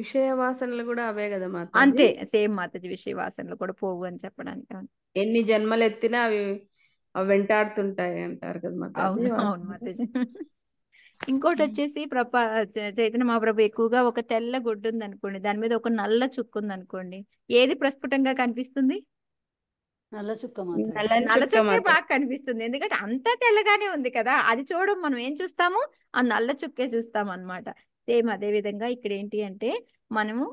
విషయ వాసనలు కూడా అవే కదా మాత అంతే సేమ్ మాతజీ విషయ వాసనలు కూడా పోవు అని చెప్పడానికి ఎన్ని జన్మలు ఎత్తినా అవి వెంటాడుతుంటాయి అంటారు కదా మాతాజీ అవును మాతజీ ఇంకోటి వచ్చేసి ప్రపా చైతన్య మహాప్రభు ఎక్కువగా ఒక తెల్ల గుడ్డు ఉంది అనుకోండి దాని మీద ఒక నల్ల చుక్కు ఉంది అనుకోండి ఏది ప్రస్ఫుటంగా కనిపిస్తుంది నల్ల చుక్క బాగా కనిపిస్తుంది ఎందుకంటే అంతా తెల్లగానే ఉంది కదా అది చూడడం మనం ఏం చూస్తాము ఆ నల్ల చుక్కే చూస్తాం అనమాట సేమ్ అదే విధంగా ఇక్కడ ఏంటి అంటే మనము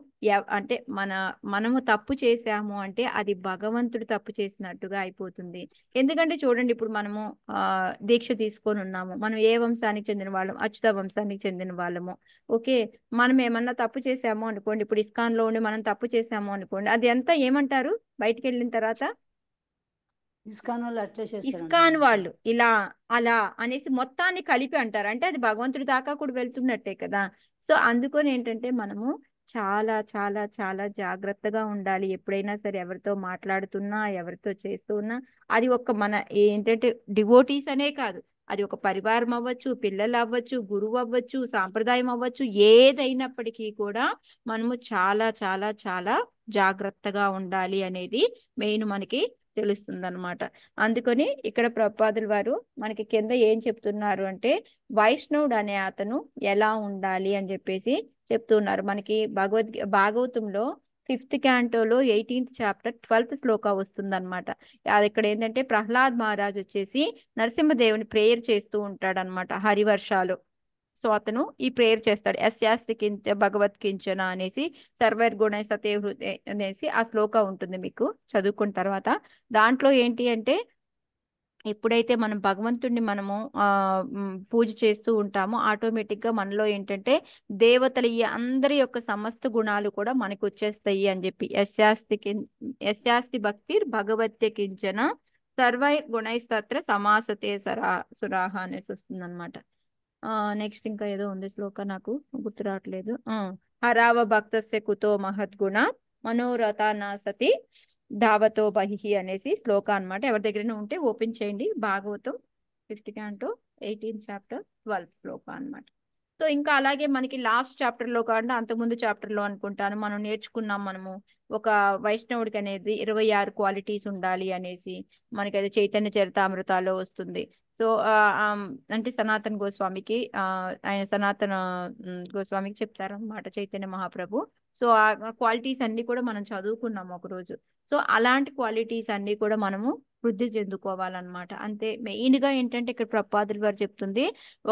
అంటే మన మనము తప్పు చేశాము అంటే అది భగవంతుడు తప్పు చేసినట్టుగా అయిపోతుంది ఎందుకంటే చూడండి ఇప్పుడు మనము ఆ దీక్ష తీసుకొని ఉన్నాము మనం ఏ వంశానికి చెందిన వాళ్ళము అచ్యుత వంశానికి చెందిన వాళ్ళము ఓకే మనం ఏమన్నా తప్పు చేసాము అనుకోండి ఇప్పుడు ఇస్కాన్ లో ఉండి మనం తప్పు చేసాము అనుకోండి అది అంతా ఏమంటారు బయటికి వెళ్ళిన తర్వాత ఇస్కాన్ వాళ్ళు ఇస్కాన్ వాళ్ళు ఇలా అలా అనేసి మొత్తాన్ని కలిపి అంటారు అంటే అది భగవంతుడి దాకా కూడా వెళ్తున్నట్టే కదా సో అందుకొని ఏంటంటే మనము చాలా చాలా చాలా జాగ్రత్తగా ఉండాలి ఎప్పుడైనా సరే ఎవరితో మాట్లాడుతున్నా ఎవరితో చేస్తూ ఉన్నా అది ఒక మన ఏంటంటే డివోటీస్ అనే కాదు అది ఒక పరివారం అవ్వచ్చు పిల్లలు అవ్వచ్చు గురువు అవ్వచ్చు సాంప్రదాయం అవ్వచ్చు ఏదైనప్పటికీ కూడా మనము చాలా చాలా చాలా జాగ్రత్తగా ఉండాలి అనేది మెయిన్ మనకి తెలుస్తుంది అనమాట అందుకని ఇక్కడ ప్రపాదుల వారు మనకి కింద ఏం చెప్తున్నారు అంటే వైష్ణవుడు అనే అతను ఎలా ఉండాలి అని చెప్పేసి చెప్తున్నారు మనకి భగవద్ భాగవతంలో ఫిఫ్త్ క్యాంటోలో ఎయిటీన్త్ చాప్టర్ ట్వెల్త్ శ్లోక అనమాట అది ఇక్కడ ఏంటంటే ప్రహ్లాద్ మహారాజ్ వచ్చేసి నరసింహదేవుని ప్రేయర్ చేస్తూ అనమాట హరివర్షాలు సో అతను ఈ ప్రేయర్ చేస్తాడు ఎస్ యశాస్తి కింద భగవత్ కించన అనేసి సర్వర్ గుణ సతే అనేసి ఆ శ్లోక ఉంటుంది మీకు చదువుకున్న తర్వాత దాంట్లో ఏంటి అంటే ఎప్పుడైతే మనం భగవంతుడిని మనము పూజ చేస్తూ ఉంటామో గా మనలో ఏంటంటే దేవతలు ఈ అందరి యొక్క సమస్త గుణాలు కూడా మనకు వచ్చేస్తాయి అని చెప్పి యశాస్తి యశాస్తి భక్తి భగవత్య కించన సర్వై గుణైస్తత్ర సమాసతే సరా సురాహ అనేసి వస్తుంది అనమాట నెక్స్ట్ ఇంకా ఏదో ఉంది శ్లోక నాకు గుర్తు రావట్లేదు హరావ భక్తస్య కుతో మహద్గుణ మనోరథ నా సతి దావతో బహిహి అనేసి శ్లోక అనమాట ఎవరి దగ్గరైనా ఉంటే ఓపెన్ చేయండి Bhagavatam fifth canto eighteen chapter twelfth shloka అనమాట సో ఇంకా అలాగే మనకి లాస్ట్ చాప్టర్లో కాకుండా అంతకుముందు చాప్టర్లో అనుకుంటాను మనం నేర్చుకున్నాం మనము ఒక వైష్ణవుడికి అనేది ఇరవై ఆరు క్వాలిటీస్ ఉండాలి అనేసి మనకి అది చైతన్య చరితామృతాలో వస్తుంది సో అంటే సనాతన్ గోస్వామికి ఆయన సనాతన గోస్వామికి చెప్తారన్నమాట చైతన్య మహాప్రభు సో ఆ క్వాలిటీస్ అన్ని కూడా మనం చదువుకున్నాం ఒకరోజు సో అలాంటి క్వాలిటీస్ అన్ని కూడా మనము వృద్ధి చెందుకోవాలన్నమాట అంతే మెయిన్గా ఏంటంటే ఇక్కడ ప్రపాదులు వారు చెప్తుంది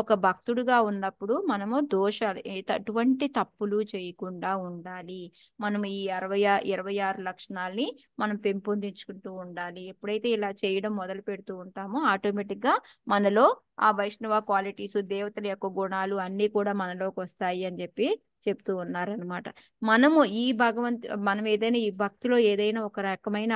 ఒక భక్తుడుగా ఉన్నప్పుడు మనము దోషాలు ఎటువంటి తప్పులు చేయకుండా ఉండాలి మనం ఈ అరవై ఇరవై ఆరు లక్షణాలని మనం పెంపొందించుకుంటూ ఉండాలి ఎప్పుడైతే ఇలా చేయడం మొదలు పెడుతూ ఉంటామో ఆటోమేటిక్గా మనలో ఆ వైష్ణవ క్వాలిటీస్ దేవతల యొక్క గుణాలు అన్నీ కూడా మనలోకి వస్తాయి అని చెప్పి చెప్తూ ఉన్నారనమాట మనము ఈ భగవంతు మనం ఏదైనా ఈ భక్తిలో ఏదైనా ఒక రకమైన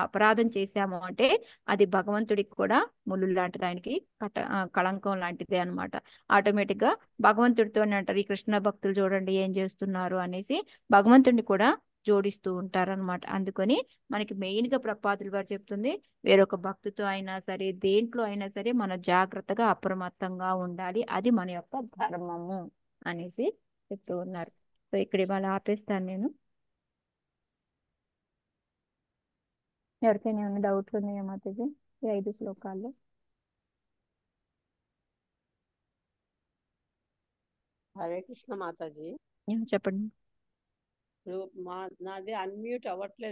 అపరాధం చేశాము అంటే అది భగవంతుడికి కూడా ముళ్ళు లాంటి దానికి కట కళంకం లాంటిదే అనమాట ఆటోమేటిక్ గా భగవంతుడితో అంటారు ఈ కృష్ణ భక్తులు చూడండి ఏం చేస్తున్నారు అనేసి భగవంతుడిని కూడా జోడిస్తూ ఉంటారనమాట అందుకని మనకి మెయిన్ గా ప్రపాతులు వారు చెప్తుంది వేరొక భక్తితో అయినా సరే దేంట్లో అయినా సరే మన జాగ్రత్తగా అప్రమత్తంగా ఉండాలి అది మన యొక్క ధర్మము అనేసి చెప్తూ ఉన్నారు సో ఇక్కడ ఇవాళ ఆపేస్తాను నేను ఎవరికైనా ఏమైనా డౌట్లు ఉన్నాయో మాతజీ ఈ ఐదు శ్లోకాల్లో హరే కృష్ణ మాతాజీ చెప్పండి నాది అన్మ్యూట్ అవ్వట్లేదు